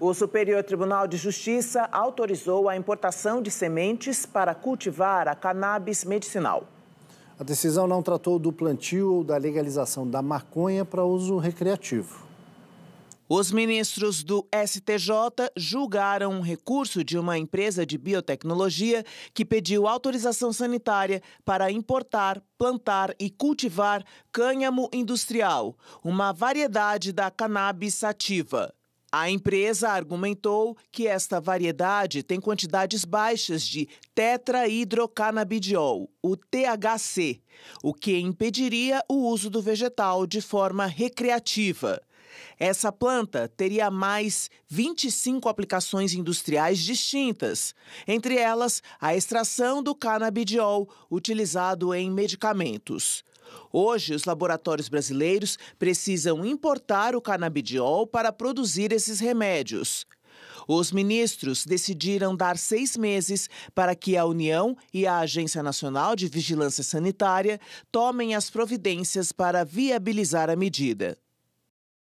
O Superior Tribunal de Justiça autorizou a importação de sementes para cultivar a cannabis medicinal. A decisão não tratou do plantio ou da legalização da maconha para uso recreativo. Os ministros do STJ julgaram um recurso de uma empresa de biotecnologia que pediu autorização sanitária para importar, plantar e cultivar cânhamo industrial, uma variedade da cannabis sativa. A empresa argumentou que esta variedade tem quantidades baixas de tetrahidrocanabidiol, o THC, o que impediria o uso do vegetal de forma recreativa. Essa planta teria mais 25 aplicações industriais distintas, entre elas a extração do canabidiol, utilizado em medicamentos. Hoje, os laboratórios brasileiros precisam importar o canabidiol para produzir esses remédios. Os ministros decidiram dar seis meses para que a União e a Agência Nacional de Vigilância Sanitária tomem as providências para viabilizar a medida.